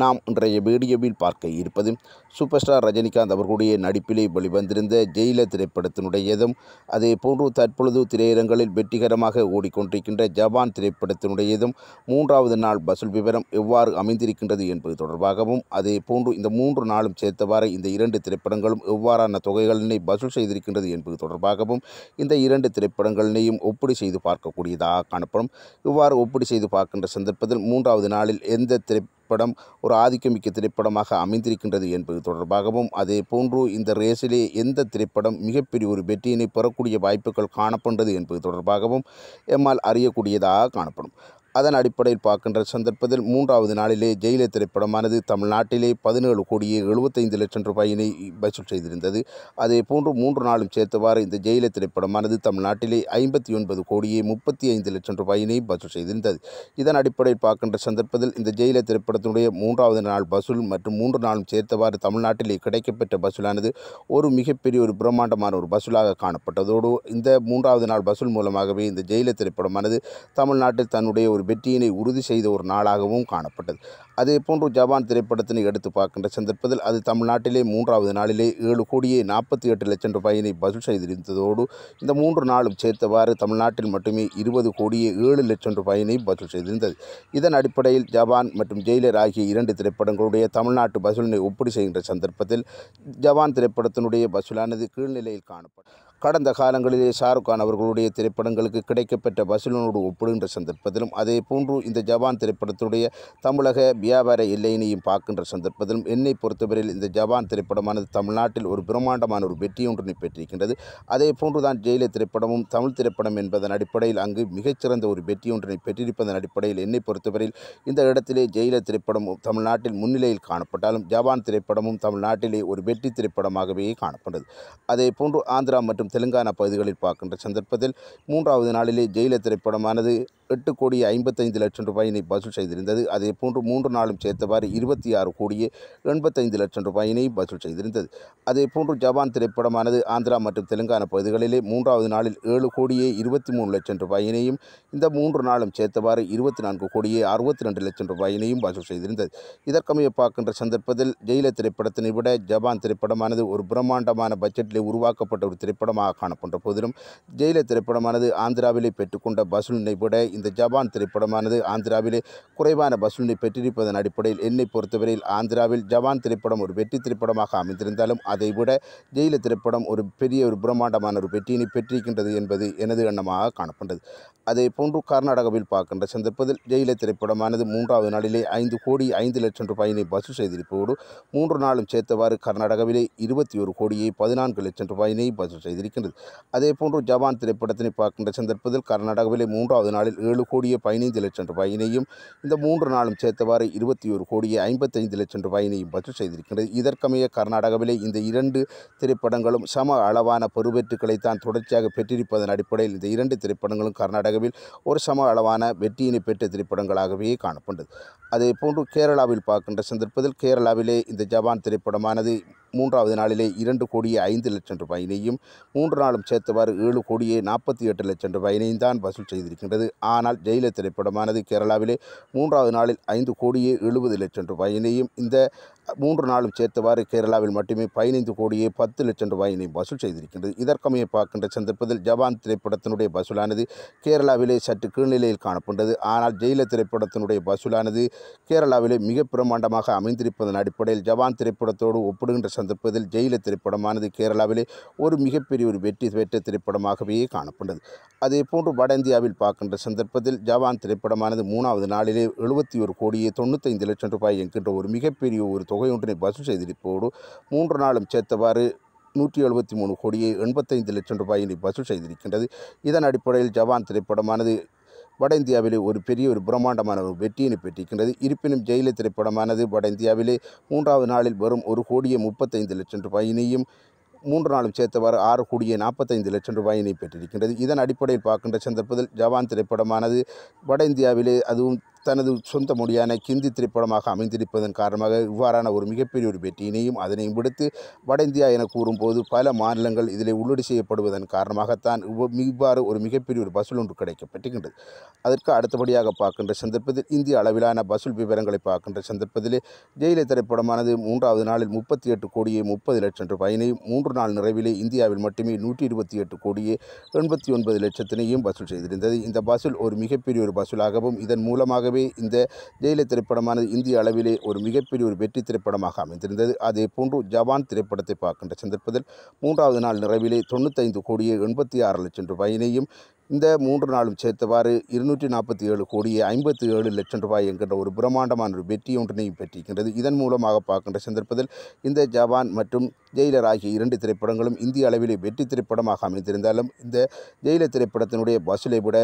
நாம் இன்றைய வீடியோவில் பார்க்க இருப்பது சூப்பர் ஸ்டார் ரஜினிகாந்த் அவர்களுடைய நடிப்பிலே வெளிவந்திருந்த ஜெயில திரைப்படத்தினுடையதும் அதே போன்று தற்பொழுது திரையரங்களில் வெற்றிகரமாக ஓடிக்கொண்டிருக்கின்ற ஜப்பான் திரைப்படத்தினுடையதும் மூன்றாவது நாள் வசூல் விவரம் எவ்வாறு அமைந்திருக்கின்றது என்பது தொடர்பாகவும் அதே போன்று இந்த மூன்று நாளும் சேர்த்தவாறு இந்த இரண்டு திரைப்படங்களும் எவ்வாறான தொகைகளினை வசூல் செய்திருக்கின்றது என்பது தொடர்பாகவும் இந்த இரண்டு திரைப்படங்களினையும் ஒப்படி செய்து பார்க்கக்கூடியதாக காணப்படும் இவ்வாறு ஒப்படி செய்து பார்க்கின்ற சந்தர்ப்பத்தில் மூன்றாவது நாளில் எந்த திரை திரைப்படம் ஒரு ஆதிக்கமிக்க திரைப்படமாக அமைந்திருக்கின்றது என்பது தொடர்பாகவும் அதே போன்று இந்த ரேஸிலே எந்த திரைப்படம் மிகப்பெரிய ஒரு வெற்றியினை பெறக்கூடிய வாய்ப்புகள் காணப்படுகிறது என்பது தொடர்பாகவும் எம்மால் அறியக்கூடியதாக காணப்படும் அதன் அடிப்படையில் பார்க்கின்ற சந்தர்ப்பத்தில் மூன்றாவது நாளிலே ஜெயில திரைப்படமானது தமிழ்நாட்டிலே பதினேழு கோடியே எழுபத்தைந்து லட்சம் ரூபாயினை வசூல் செய்திருந்தது அதே போன்று மூன்று நாளும் சேர்த்தவாறு இந்த ஜெயில திரைப்படமானது தமிழ்நாட்டிலே ஐம்பத்தி ஒன்பது கோடியே முப்பத்தி ஐந்து லட்சம் ரூபாயினை வசூல் செய்திருந்தது இதன் அடிப்படையில் பார்க்கின்ற சந்தர்ப்பத்தில் இந்த ஜெயில திரைப்படத்தினுடைய மூன்றாவது நாள் வசூல் மற்றும் மூன்று நாளும் சேர்த்தவாறு தமிழ்நாட்டிலே கிடைக்கப்பெற்ற வசூலானது ஒரு மிகப்பெரிய ஒரு பிரம்மாண்டமான ஒரு வசூலாக காணப்பட்டதோடு இந்த மூன்றாவது நாள் வசூல் மூலமாகவே இந்த ஜெயில திரைப்படமானது தமிழ்நாட்டில் தன்னுடைய ஒரு வெற்றியினை உறுதி செய்த ஒரு நாளாகவும் காணப்பட்டது அதே போன்று ஜப்பான் திரைப்படத்தினை எடுத்து பார்க்கின்ற சந்தர்ப்பத்தில் அது தமிழ்நாட்டிலே மூன்றாவது நாளிலே ஏழு கோடியே நாற்பத்தி எட்டு லட்சம் ரூபாயினை வசூல் செய்திருந்ததோடு இந்த மூன்று நாளும் சேர்த்தவாறு தமிழ்நாட்டில் மட்டுமே இருபது கோடியே ஏழு லட்சம் ரூபாயினை வசூல் செய்திருந்தது இதன் அடிப்படையில் ஜப்பான் மற்றும் ஜெயிலர் ஆகிய இரண்டு திரைப்படங்களுடைய தமிழ்நாட்டு வசூலினை ஒப்பீடு செய்கின்ற சந்தர்ப்பத்தில் ஜவான் திரைப்படத்தினுடைய வசூலானது கீழ்நிலையில் காணப்படும் கடந்த காலங்களிலே ஷாருக்கான் அவர்களுடைய திரைப்படங்களுக்கு கிடைக்கப்பெற்ற வசூலினோடு ஒப்பிடுகின்ற சந்தர்ப்பத்திலும் அதே போன்று இந்த ஜவான் திரைப்படத்துடைய தமிழக வியாபார எல்லையினையும் பார்க்கின்ற சந்தர்ப்பத்திலும் என்னை பொறுத்தவரையில் இந்த ஜவான் திரைப்படமானது தமிழ்நாட்டில் ஒரு பிரம்மாண்டமான ஒரு வெற்றி ஒன்றினை பெற்றிருக்கின்றது அதே போன்று தான் ஜெயில திரைப்படமும் தமிழ் திரைப்படம் என்பதன் அடிப்படையில் அங்கு மிகச்சிறந்த ஒரு வெற்றி ஒன்றினை பெற்றிருப்பதன் அடிப்படையில் என்னை பொறுத்தவரையில் இந்த இடத்திலே ஜெயில திரைப்படமும் தமிழ்நாட்டில் முன்னிலையில் காணப்பட்டாலும் ஜவான் திரைப்படமும் தமிழ்நாட்டிலே ஒரு வெற்றி திரைப்படமாகவே காணப்பட்டது அதே போன்று ஆந்திரா மற்றும் தெலுங்கானா பகுதிகளில் பார்க்கின்ற சந்தர்ப்பத்தில் மூன்றாவது நாளிலே ஜெயில திரைப்படமானது எட்டு கோடி ஐம்பத்தைந்து லட்சம் ரூபாயினை வசூல் செய்திருந்தது அதே போன்று மூன்று நாளும் சேர்த்தவாறு இருபத்தி ஆறு கோடியே எண்பத்தைந்து லட்சம் ரூபாயினை வசூல் செய்திருந்தது அதே போன்று ஜப்பான் திரைப்படமானது ஆந்திரா மற்றும் தெலுங்கானா பகுதிகளிலே மூன்றாவது நாளில் ஏழு கோடியே இருபத்தி மூணு லட்சம் ரூபாயினையும் இந்த மூன்று நாளும் சேர்த்தவாறு இருபத்தி நான்கு கோடியே அறுபத்தி ரெண்டு லட்சம் ரூபாயினையும் வசூல் செய்திருந்தது இதற்கமைய பார்க்கின்ற சந்தர்ப்பத்தில் ஜெயில திரைப்படத்தினை விட ஜப்பான் திரைப்படமானது ஒரு பிரம்மாண்டமான பட்ஜெட்டில் உருவாக்கப்பட்ட ஒரு திரைப்படமாக பிரபலமாக காணப்படுகின்ற போதிலும் ஜெயில திரைப்படமானது ஆந்திராவிலே பெற்றுக்கொண்ட வசூலினை விட இந்த ஜப்பான் திரைப்படமானது ஆந்திராவிலே குறைவான வசூலினை பெற்றிருப்பதன் அடிப்படையில் என்னை பொறுத்தவரையில் ஆந்திராவில் ஜப்பான் திரைப்படம் ஒரு வெற்றி திரைப்படமாக அமைந்திருந்தாலும் அதைவிட ஜெயில திரைப்படம் ஒரு பெரிய ஒரு பிரம்மாண்டமான ஒரு வெற்றியினை பெற்றிருக்கின்றது என்பது எனது எண்ணமாக காணப்பட்டது அதே போன்று கர்நாடகாவில் பார்க்கின்ற சந்தர்ப்பத்தில் ஜெயில திரைப்படமானது மூன்றாவது நாளிலே ஐந்து கோடி ஐந்து லட்சம் ரூபாயினை வசூல் செய்திருப்போடு மூன்று நாளும் சேர்த்தவாறு கர்நாடகாவிலே இருபத்தி ஒரு கோடியே பதினான்கு லட்சம் ரூபாயினை வசூல் செய்திருக்கிறது இருக்கின்றது போன்று ஜவான் திரைப்படத்தினை பார்க்கின்ற சந்தர்ப்பத்தில் கர்நாடகாவிலே மூன்றாவது நாளில் ஏழு கோடியே பதினைந்து லட்சம் ரூபாயினையும் இந்த மூன்று நாளும் சேர்த்தவாறு இருபத்தி ஒரு கோடியே ஐம்பத்தைந்து லட்சம் ரூபாயினையும் பட்ஜெட் செய்திருக்கின்றது இதற்கமைய கர்நாடகாவிலே இந்த இரண்டு திரைப்படங்களும் சம அளவான பெருவெற்றுக்களை தான் தொடர்ச்சியாக பெற்றிருப்பதன் அடிப்படையில் இந்த இரண்டு திரைப்படங்களும் கர்நாடகாவில் ஒரு சம அளவான வெற்றியினை பெற்ற திரைப்படங்களாகவே காணப்பட்டது அதே போன்று கேரளாவில் பார்க்கின்ற சந்தர்ப்பத்தில் கேரளாவிலே இந்த ஜப்பான் திரைப்படமானது மூன்றாவது நாளிலே இரண்டு கோடியே ஐந்து லட்சம் ரூபாயினையும் மூன்று நாளும் சேர்த்தவாறு ஏழு கோடியே நாற்பத்தி எட்டு லட்சம் ரூபாயினையும் தான் வசூல் செய்திருக்கின்றது ஆனால் ஜெயில திரைப்படமானது கேரளாவிலே மூன்றாவது நாளில் ஐந்து கோடியே எழுபது லட்சம் ரூபாயினையும் இந்த மூன்று நாளும் சேர்த்தவாறு கேரளாவில் மட்டுமே பதினைந்து கோடியே பத்து லட்சம் ரூபாயினை வசூல் செய்திருக்கின்றது இதற்கமைய பார்க்கின்ற சந்தர்ப்பத்தில் ஜவான் திரைப்படத்தினுடைய வசூலானது கேரளாவிலே சற்று கீழ்நிலையில் காணப்பட்டது ஆனால் ஜெயில திரைப்படத்தினுடைய வசூலானது கேரளாவிலே மிக பிரமாண்டமாக அமைந்திருப்பதன் அடிப்படையில் ஜவான் திரைப்படத்தோடு ஒப்பிடுகின்ற சந்தர்ப்பத்தில் ஜெயில திரைப்படமானது கேரளாவிலே ஒரு மிகப்பெரிய ஒரு வெற்றி பெற்ற திரைப்படமாகவே காணப்பட்டது அதே போன்று வட இந்தியாவில் பார்க்கின்ற சந்தர்ப்பத்தில் ஜவான் திரைப்படமானது மூணாவது நாளிலே எழுபத்தி ஒரு கோடியே தொண்ணூத்தைந்து லட்சம் ரூபாய் என்கின்ற ஒரு மிகப்பெரிய ஒரு தொகை தொகையொன்றினை வசூல் செய்திருப்போடு மூன்று நாளும் சேர்த்தவாறு நூற்றி எழுபத்தி மூணு கோடியே எண்பத்தைந்து லட்சம் ரூபாயினை வசூல் செய்திருக்கின்றது இதன் அடிப்படையில் ஜவான் திரைப்படமானது வட இந்தியாவிலே ஒரு பெரிய ஒரு பிரம்மாண்டமான ஒரு வெற்றியினை பெற்றிருக்கின்றது இருப்பினும் ஜெயில திரைப்படமானது வட இந்தியாவிலே மூன்றாவது நாளில் வரும் ஒரு கோடியே முப்பத்தைந்து லட்சம் ரூபாயினையும் மூன்று நாளும் சேர்த்தவாறு ஆறு கோடியே நாற்பத்தைந்து லட்சம் ரூபாயினை பெற்றிருக்கின்றது இதன் அடிப்படையில் பார்க்கின்ற சந்தர்ப்பத்தில் ஜவான் திரைப்படமானது வட இந்தியாவிலே அதுவும் தனது சொந்த மொழியான கிந்தி திரைப்படமாக அமைந்திருப்பதன் காரணமாக இவ்வாறான ஒரு மிகப்பெரிய ஒரு வெற்றியினையும் அதனையும் விடுத்து வட இந்தியா என கூறும்போது பல மாநிலங்கள் இதில் உள்ளடி செய்யப்படுவதன் காரணமாகத்தான் இவ்வாறு ஒரு மிகப்பெரிய ஒரு பசுல் ஒன்று கிடைக்கப்பட்டுகின்றது அதற்கு அடுத்தபடியாக பார்க்கின்ற சந்தர்ப்பத்தில் இந்திய அளவிலான பசுல் விவரங்களை பார்க்கின்ற சந்தர்ப்பத்திலே ஜெயிலை திரைப்படமானது மூன்றாவது நாளில் முப்பத்தி எட்டு கோடியே முப்பது லட்சம் ரூபாயினையும் மூன்று நாள் நிறைவிலே இந்தியாவில் மட்டுமே நூற்றி இருபத்தி எட்டு கோடியே எண்பத்தி ஒன்பது லட்சத்தினையும் வசூல் செய்திருந்தது இந்த பசுல் ஒரு மிகப்பெரிய ஒரு பசுலாகவும் இதன் மூலமாக ஆகவே இந்த ஜெயில திரைப்படமானது இந்திய அளவிலே ஒரு மிகப்பெரிய ஒரு வெற்றி திரைப்படமாக அமைந்திருந்தது அதே போன்று ஜவான் திரைப்படத்தை பார்க்கின்ற சந்தர்ப்பத்தில் மூன்றாவது நாள் நிறைவிலே தொண்ணூத்தைந்து கோடியே எண்பத்தி ஆறு லட்சம் ரூபாயினையும் இந்த மூன்று நாளும் சேர்த்தவாறு இருநூற்றி நாற்பத்தி ஏழு கோடியே ஐம்பத்தி ஏழு லட்சம் ரூபாய் என்கின்ற ஒரு பிரம்மாண்டமான ஒரு வெற்றி ஒன்றினையும் பெற்றிருக்கின்றது இதன் மூலமாக பார்க்கின்ற சந்தர்ப்பத்தில் இந்த ஜவான் மற்றும் ஜெயிலர் ஆகிய இரண்டு திரைப்படங்களும் இந்திய அளவிலே வெற்றி திரைப்படமாக அமைந்திருந்தாலும் இந்த ஜெயிலர் திரைப்படத்தினுடைய வசூலை விட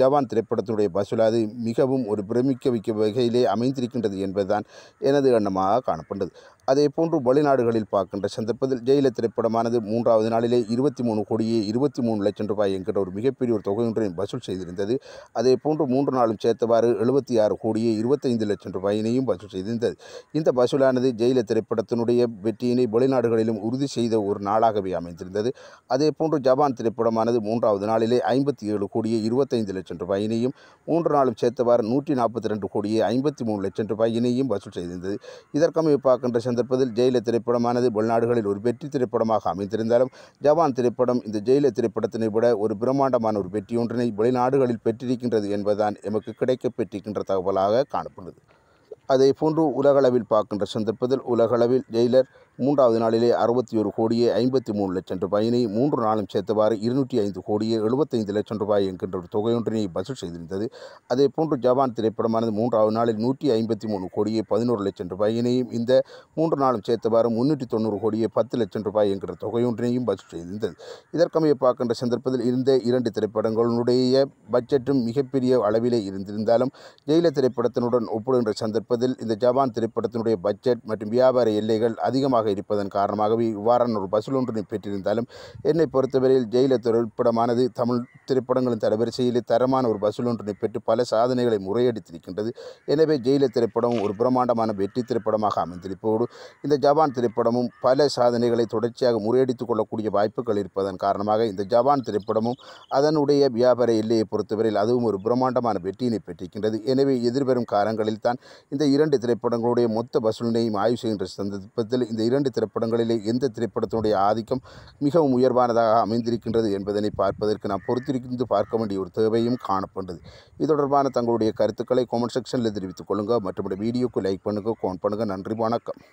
ஜவான் திரைப்படத்தினுடைய வசூலாது மிகவும் ஒரு பிரமிக்க வைக்க வகையிலே அமைந்திருக்கின்றது என்பதுதான் எனது எண்ணமாக காணப்பட்டது அதே போன்று வெளிநாடுகளில் பார்க்கின்ற சந்தர்ப்பத்தில் ஜெயில திரைப்படமானது மூன்றாவது நாளிலே இருபத்தி மூணு கோடியே இருபத்தி மூணு லட்சம் ரூபாய் என்கிற ஒரு மிகப்பெரிய ஒரு தொகை ஒன்றையும் வசூல் செய்திருந்தது அதே போன்று மூன்று நாளும் சேர்த்தவாறு எழுபத்தி ஆறு கோடியே இருபத்தைந்து லட்சம் ரூபாயினையும் வசூல் செய்திருந்தது இந்த வசூலானது ஜெயில திரைப்படத்தினுடைய வெற்றியினை வெளிநாடுகளிலும் உறுதி செய்த ஒரு நாளாகவே அமைந்திருந்தது அதே போன்று ஜப்பான் திரைப்படமானது மூன்றாவது நாளிலே ஐம்பத்தி ஏழு கோடியே இருபத்தைந்து லட்சம் ரூபாயினையும் மூன்று நாளும் சேர்த்தவாறு நூற்றி நாற்பத்தி ரெண்டு கோடியே ஐம்பத்தி மூணு லட்சம் ரூபாயினையும் வசூல் செய்திருந்தது இதற்கமைய பார்க்கின்ற சந்தர்ப்பத்தில் ஜெயில திரைப்படமானது வெளிநாடுகளில் ஒரு வெற்றி திரைப்படமாக அமைந்திருந்தாலும் ஜவான் திரைப்படம் இந்த ஜெயில திரைப்படத்தினை விட ஒரு பிரம்மாண்டமான ஒரு வெற்றியொன்றினை வெளிநாடுகளில் பெற்றிருக்கின்றது என்பதுதான் எமக்கு கிடைக்கப்பெற்றிருக்கின்ற தகவலாக காணப்படுகிறது அதே போன்று உலகளவில் பார்க்கின்ற சந்தர்ப்பத்தில் உலகளவில் ஜெயிலர் மூன்றாவது நாளிலே அறுபத்தி ஒரு கோடியே ஐம்பத்தி மூணு லட்சம் ரூபாயினை மூன்று நாளும் சேர்த்தவாறு இருநூற்றி ஐந்து கோடியே எழுபத்தைந்து லட்சம் ரூபாய் என்கின்ற ஒரு தொகையொன்றினை வசூல் செய்திருந்தது அதே போன்று ஜப்பான் திரைப்படமானது மூன்றாவது நாளில் நூற்றி ஐம்பத்தி மூணு கோடியே பதினோரு லட்சம் ரூபாயினையும் இந்த மூன்று நாளும் சேர்த்தவாறு முன்னூற்றி தொண்ணூறு கோடியே பத்து லட்சம் ரூபாய் என்கின்ற தொகையொன்றினையும் வசூல் செய்திருந்தது இதற்கமைய பார்க்கின்ற சந்தர்ப்பத்தில் இருந்த இரண்டு திரைப்படங்களுடைய பட்ஜெட்டும் மிகப்பெரிய அளவிலே இருந்திருந்தாலும் ஜெயில திரைப்படத்தினுடன் ஒப்பிடுகின்ற சந்தர்ப்பத்தில் இந்த ஜப்பான் திரைப்படத்தினுடைய பட்ஜெட் மற்றும் வியாபார எல்லைகள் அதிகமாக அதிகமாக இருப்பதன் காரணமாகவே இவ்வாறான ஒரு பசுல் ஒன்றினை பெற்றிருந்தாலும் என்னை பொறுத்தவரையில் ஜெயில திரைப்படமானது தமிழ் திரைப்படங்களின் தரவரிசையிலே தரமான ஒரு பசுல் ஒன்றினை பெற்று பல சாதனைகளை முறையடித்திருக்கின்றது எனவே ஜெயிலர் திரைப்படமும் ஒரு பிரம்மாண்டமான வெற்றி திரைப்படமாக அமைந்திருப்போடு இந்த ஜப்பான் திரைப்படமும் பல சாதனைகளை தொடர்ச்சியாக முறையடித்துக் கொள்ளக்கூடிய வாய்ப்புகள் இருப்பதன் காரணமாக இந்த ஜப்பான் திரைப்படமும் அதனுடைய வியாபார எல்லையை பொறுத்தவரையில் அதுவும் ஒரு பிரம்மாண்டமான வெற்றியினை பெற்றிருக்கின்றது எனவே எதிர்வரும் காலங்களில் தான் இந்த இரண்டு திரைப்படங்களுடைய மொத்த வசூலினையும் ஆய்வு செய்கின்ற சந்தர்ப்பத்தில் இந்த இரண்டு திரைப்படங்களிலே எந்த திரைப்படத்தினுடைய ஆதிக்கம் மிகவும் உயர்வானதாக அமைந்திருக்கின்றது என்பதனை பார்ப்பதற்கு நாம் பொறுத்திருந்து பார்க்க வேண்டிய ஒரு தேவையும் காணப்படுகிறது இது தொடர்பான தங்களுடைய கருத்துக்களை கொமெண்ட் செக்ஷனில் தெரிவித்துக் கொள்ளுங்கள் மற்றும் வீடியோக்கு லைக் பண்ணுங்கள் கோன் பண்ணுங்கள் நன்றி வணக்கம்